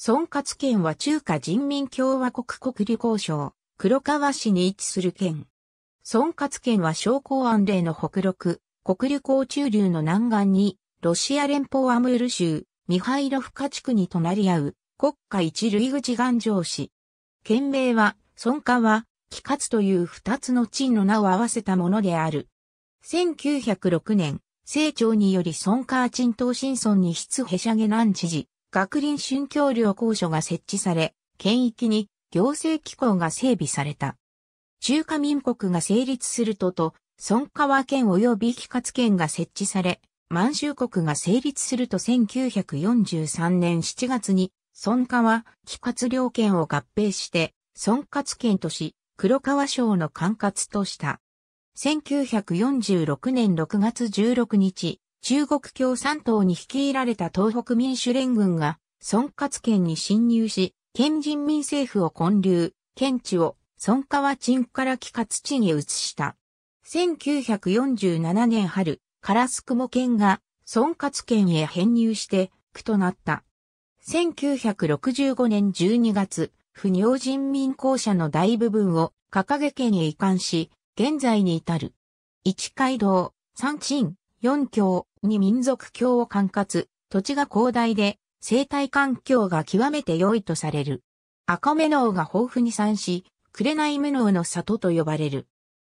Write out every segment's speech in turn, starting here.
孫活県は中華人民共和国国立交省、黒川市に位置する県。孫活県は商工安令の北陸、国立行中流の南岸に、ロシア連邦アムール州、ミハイロフカ地区に隣り合う、国家一類口岩城市。県名は、孫家は、帰活という二つの地の名を合わせたものである。1906年、清朝により孫家鎮東新村に出へしゃげ南知事、学林春教領公所が設置され、県域に行政機構が整備された。中華民国が成立するとと、孫川県及び帰活県が設置され、満州国が成立すると1943年7月に、孫川、帰活領県を合併して、孫活県とし、黒川省の管轄とした。1946年6月16日、中国共産党に率いられた東北民主連軍が、孫活県に侵入し、県人民政府を建立、県地を孫川鎮から帰活地に移した。1947年春、カラスクモ県が孫活県へ編入して、区となった。1965年12月、不尿人民公社の大部分を掲げ県へ移管し、現在に至る。一街道、三鎮、四郷、に民族教を管轄、土地が広大で、生態環境が極めて良いとされる。赤目脳が豊富に産し、紅目能の里と呼ばれる。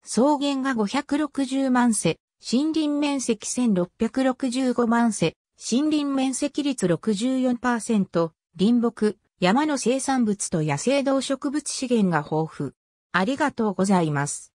草原が560万世、森林面積1665万世、森林面積率64%、林木、山の生産物と野生動植物資源が豊富。ありがとうございます。